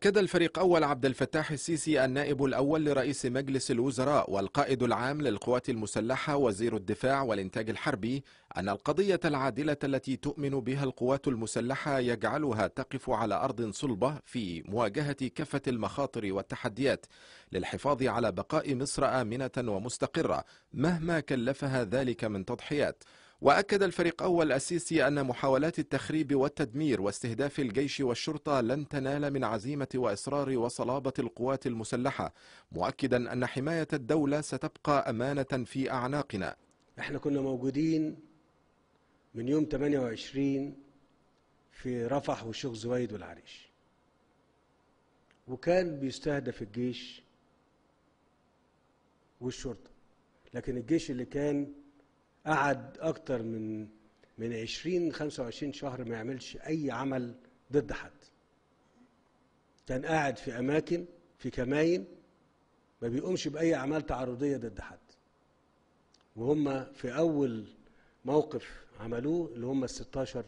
أكد الفريق أول عبد الفتاح السيسي النائب الأول لرئيس مجلس الوزراء والقائد العام للقوات المسلحة وزير الدفاع والإنتاج الحربي أن القضية العادلة التي تؤمن بها القوات المسلحة يجعلها تقف على أرض صلبة في مواجهة كافة المخاطر والتحديات للحفاظ على بقاء مصر آمنة ومستقرة مهما كلفها ذلك من تضحيات وأكد الفريق أول السيسي أن محاولات التخريب والتدمير واستهداف الجيش والشرطة لن تنال من عزيمة وإصرار وصلابة القوات المسلحة مؤكدا أن حماية الدولة ستبقى أمانة في أعناقنا احنا كنا موجودين من يوم 28 في رفح والشيخ زويد والعريش وكان بيستهدف الجيش والشرطة لكن الجيش اللي كان قعد اكتر من من 20 25 شهر ما يعملش اي عمل ضد حد كان قاعد في اماكن في كماين ما بيقومش باي اعمال تعرضيه ضد حد وهم في اول موقف عملوه اللي هم ال 16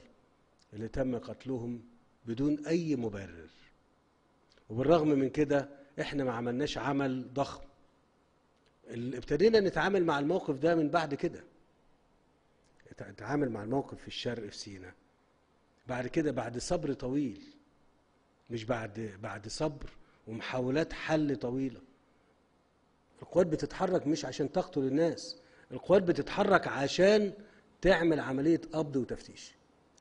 اللي تم قتلهم بدون اي مبرر وبالرغم من كده احنا ما عملناش عمل ضخم ابتدينا نتعامل مع الموقف ده من بعد كده اتعامل مع الموقف في الشرق في سينا بعد كده بعد صبر طويل مش بعد بعد صبر ومحاولات حل طويله القوات بتتحرك مش عشان تقتل الناس القوات بتتحرك عشان تعمل عمليه قبض وتفتيش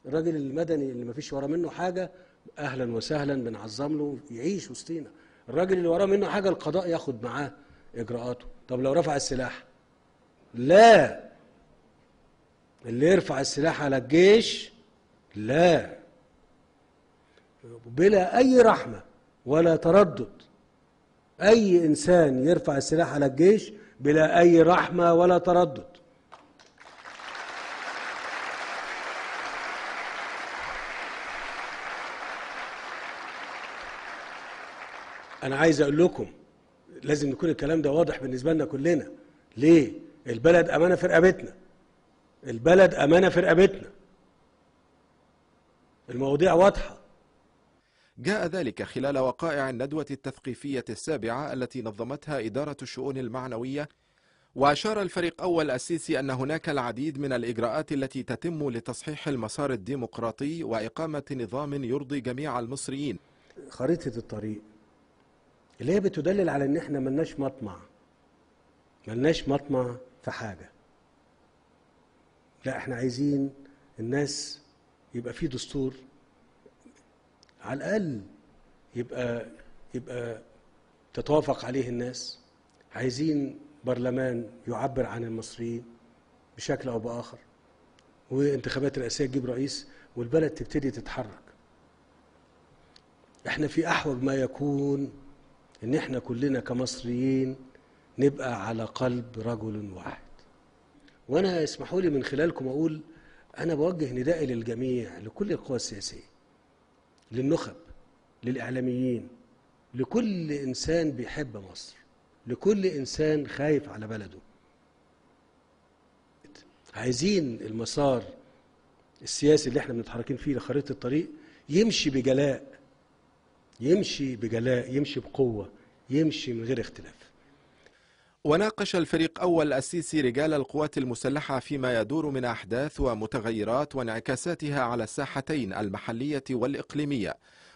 الراجل المدني اللي مفيش وراه منه حاجه اهلا وسهلا بنعظم له يعيش وسطينا الراجل اللي وراه منه حاجه القضاء ياخد معاه اجراءاته طب لو رفع السلاح لا اللي يرفع السلاح على الجيش لا بلا أي رحمة ولا تردد أي إنسان يرفع السلاح على الجيش بلا أي رحمة ولا تردد أنا عايز أقول لكم لازم يكون الكلام ده واضح بالنسبة لنا كلنا ليه؟ البلد أمانة في رقبتنا البلد أمانة في رقبتنا المواضيع واضحة جاء ذلك خلال وقائع الندوة التثقيفية السابعة التي نظمتها إدارة الشؤون المعنوية وأشار الفريق أول السيسي أن هناك العديد من الإجراءات التي تتم لتصحيح المسار الديمقراطي وإقامة نظام يرضي جميع المصريين خريطة الطريق اللي هي بتدلل على أن احنا ملناش مطمع ملناش مطمع في حاجة لا احنا عايزين الناس يبقى في دستور على الاقل يبقى يبقى تتوافق عليه الناس عايزين برلمان يعبر عن المصريين بشكل او باخر وانتخابات رئاسيه تجيب رئيس والبلد تبتدي تتحرك احنا في احوج ما يكون ان احنا كلنا كمصريين نبقى على قلب رجل واحد وأنا اسمحوا لي من خلالكم أقول أنا بوجه ندائي للجميع لكل القوى السياسية للنخب للإعلاميين لكل إنسان بيحب مصر لكل إنسان خايف على بلده عايزين المسار السياسي اللي احنا متحركين فيه لخريطة الطريق يمشي بجلاء يمشي بجلاء يمشي بقوة يمشي من غير اختلاف وناقش الفريق أول السيسي رجال القوات المسلحة فيما يدور من أحداث ومتغيرات وانعكاساتها على الساحتين المحلية والإقليمية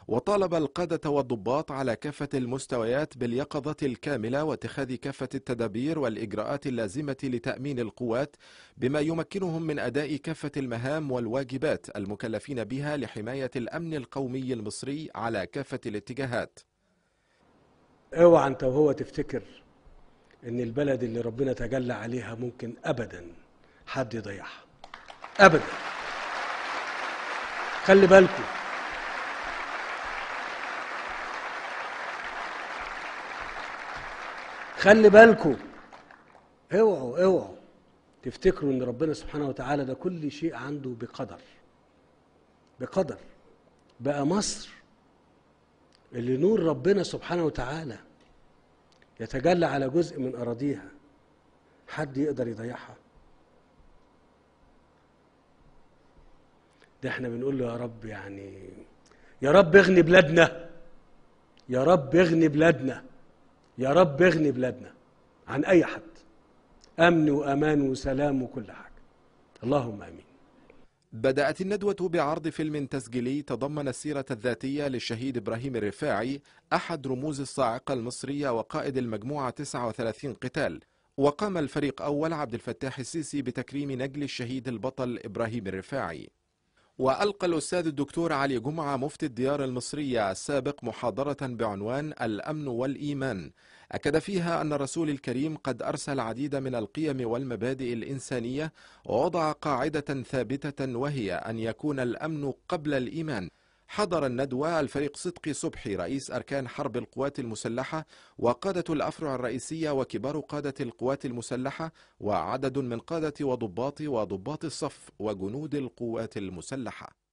وطالب القادة والضباط على كافة المستويات باليقظة الكاملة واتخاذ كافة التدابير والإجراءات اللازمة لتأمين القوات بما يمكنهم من أداء كافة المهام والواجبات المكلفين بها لحماية الأمن القومي المصري على كافة الاتجاهات اوعى انت وهو تفتكر ان البلد اللي ربنا تجلى عليها ممكن ابدا حد يضيعها ابدا خلي بالكم خلي بالكم اوعوا اوعوا تفتكروا ان ربنا سبحانه وتعالى ده كل شيء عنده بقدر بقدر بقى مصر اللي نور ربنا سبحانه وتعالى يتجلى على جزء من أراضيها حد يقدر يضيعها ده احنا بنقول له يا رب يعني يا رب اغني بلادنا يا رب اغني بلادنا يا رب اغني بلادنا عن اي حد امن وامان وسلام وكل حاجه اللهم امين بدأت الندوة بعرض فيلم تسجيلي تضمن السيرة الذاتية للشهيد إبراهيم الرفاعي أحد رموز الصاعقة المصرية وقائد المجموعة 39 قتال وقام الفريق أول عبد الفتاح السيسي بتكريم نجل الشهيد البطل إبراهيم الرفاعي وألقى الأستاذ الدكتور علي جمعة مفتي الديار المصرية السابق محاضرة بعنوان الأمن والإيمان أكد فيها أن الرسول الكريم قد أرسل العديد من القيم والمبادئ الإنسانية ووضع قاعدة ثابتة وهي أن يكون الأمن قبل الإيمان حضر الندوة الفريق صدقي صبحي رئيس أركان حرب القوات المسلحة وقادة الأفرع الرئيسية وكبار قادة القوات المسلحة وعدد من قادة وضباط وضباط الصف وجنود القوات المسلحة